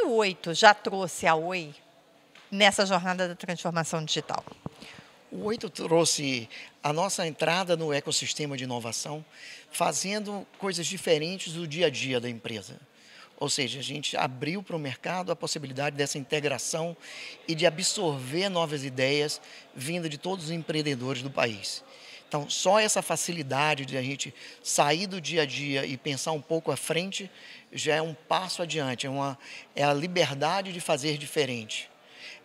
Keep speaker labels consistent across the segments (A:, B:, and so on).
A: que o Oito já trouxe a Oi nessa jornada da transformação digital? O
B: Oito trouxe a nossa entrada no ecossistema de inovação, fazendo coisas diferentes do dia a dia da empresa. Ou seja, a gente abriu para o mercado a possibilidade dessa integração e de absorver novas ideias vinda de todos os empreendedores do país. Então, só essa facilidade de a gente sair do dia a dia e pensar um pouco à frente já é um passo adiante, é, uma, é a liberdade de fazer diferente,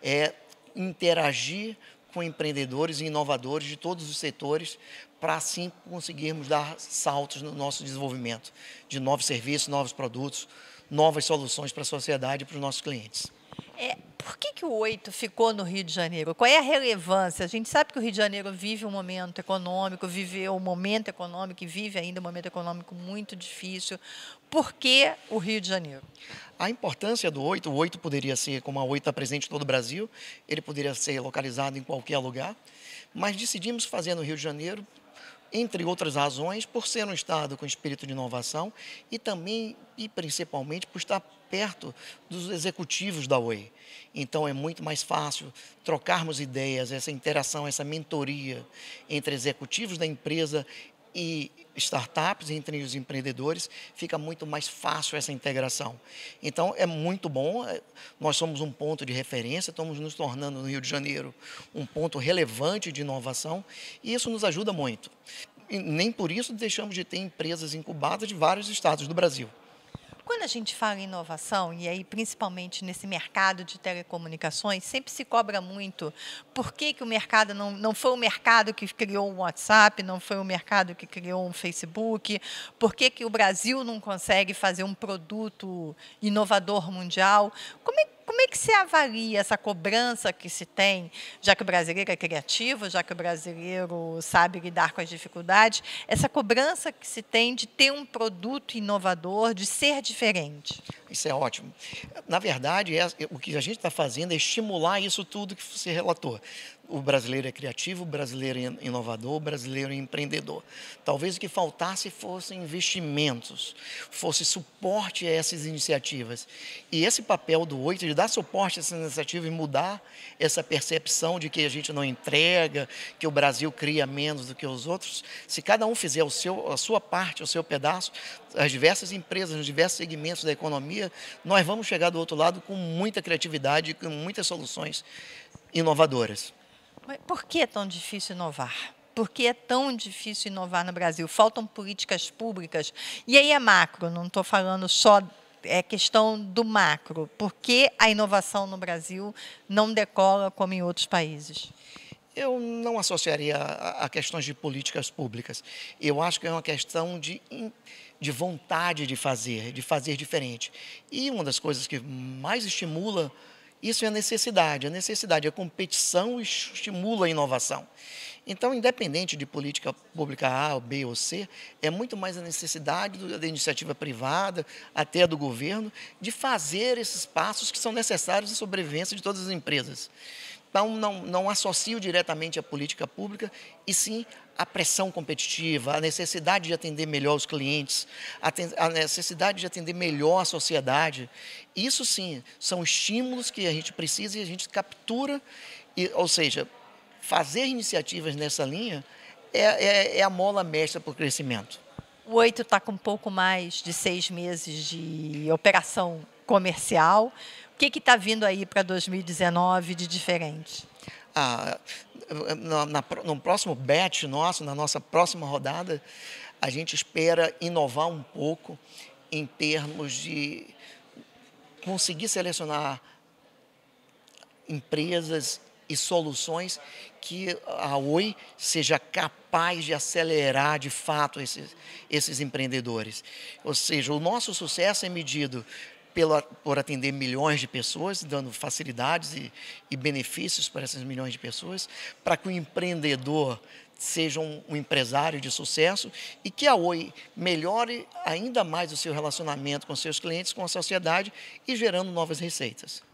B: é interagir com empreendedores e inovadores de todos os setores para assim conseguirmos dar saltos no nosso desenvolvimento de novos serviços, novos produtos, novas soluções para a sociedade e para os nossos clientes
A: por que, que o 8 ficou no Rio de Janeiro? Qual é a relevância? A gente sabe que o Rio de Janeiro vive um momento econômico, viveu um momento econômico e vive ainda um momento econômico muito difícil. Por que o Rio de Janeiro? A importância
B: do 8, o 8 poderia ser, como a 8 está presente em todo o Brasil, ele poderia ser localizado em qualquer lugar, mas decidimos fazer no Rio de Janeiro entre outras razões, por ser um Estado com espírito de inovação e também e principalmente por estar perto dos executivos da Oi. Então é muito mais fácil trocarmos ideias, essa interação, essa mentoria entre executivos da empresa e startups, entre os empreendedores, fica muito mais fácil essa integração. Então, é muito bom, é, nós somos um ponto de referência, estamos nos tornando no Rio de Janeiro um ponto relevante de inovação e isso nos ajuda muito. E nem por isso deixamos de ter empresas incubadas de vários estados do Brasil.
A: Quando a gente fala em inovação, e aí principalmente nesse mercado de telecomunicações, sempre se cobra muito por que, que o mercado não, não foi o mercado que criou o WhatsApp, não foi o mercado que criou o Facebook, por que, que o Brasil não consegue fazer um produto inovador mundial. Como é que como é que se avalia essa cobrança que se tem, já que o brasileiro é criativo, já que o brasileiro sabe lidar com as dificuldades, essa cobrança que se tem de ter um produto inovador, de ser diferente?
B: Isso é ótimo. Na verdade, é, é o que a gente está fazendo é estimular isso tudo que você relatou. O brasileiro é criativo, o brasileiro é inovador, o brasileiro é empreendedor. Talvez o que faltasse fossem investimentos, fosse suporte a essas iniciativas. E esse papel do oito, de dar suporte a essas iniciativas e mudar essa percepção de que a gente não entrega, que o Brasil cria menos do que os outros, se cada um fizer o seu, a sua parte, o seu pedaço, as diversas empresas, os diversos segmentos da economia, nós vamos chegar do outro lado com muita criatividade, com muitas soluções inovadoras.
A: Mas por que é tão difícil inovar? Por que é tão difícil inovar no Brasil? Faltam políticas públicas. E aí é macro, não estou falando só é questão do macro. Por que a inovação no Brasil não decola como em outros países?
B: eu não associaria a, questões de políticas públicas. Eu acho que é uma questão de, de vontade de fazer, de fazer diferente. E uma das coisas que mais estimula isso é a necessidade. A necessidade, a competição estimula a inovação. Então, independente de política pública A, B ou C, é muito mais a necessidade da iniciativa privada, até do governo, de fazer esses passos que são necessários à sobrevivência de todas as empresas. Então, não, não associo diretamente a política pública, e sim a pressão competitiva, a necessidade de atender melhor os clientes, a, necessidade de atender melhor a sociedade. Isso sim, são estímulos que a gente precisa e a gente captura, e, ou seja, fazer iniciativas nessa linha é, é, é a mola mestra para o crescimento.
A: O Oito está com um pouco mais de seis meses de operação comercial. O que está vindo aí para 2019 de diferente? Ah,
B: na, na, no próximo bet nosso, na nossa próxima rodada, a gente espera inovar um pouco em termos de conseguir selecionar empresas e soluções que a Oi seja capaz de acelerar de fato esses, esses empreendedores. Ou seja, o nosso sucesso é medido pelo por atender milhões de pessoas, dando facilidades e, e benefícios para essas milhões de pessoas, para que o empreendedor seja um, um, empresário de sucesso e que a Oi melhore ainda mais o seu relacionamento com seus clientes, com a sociedade e gerando novas receitas.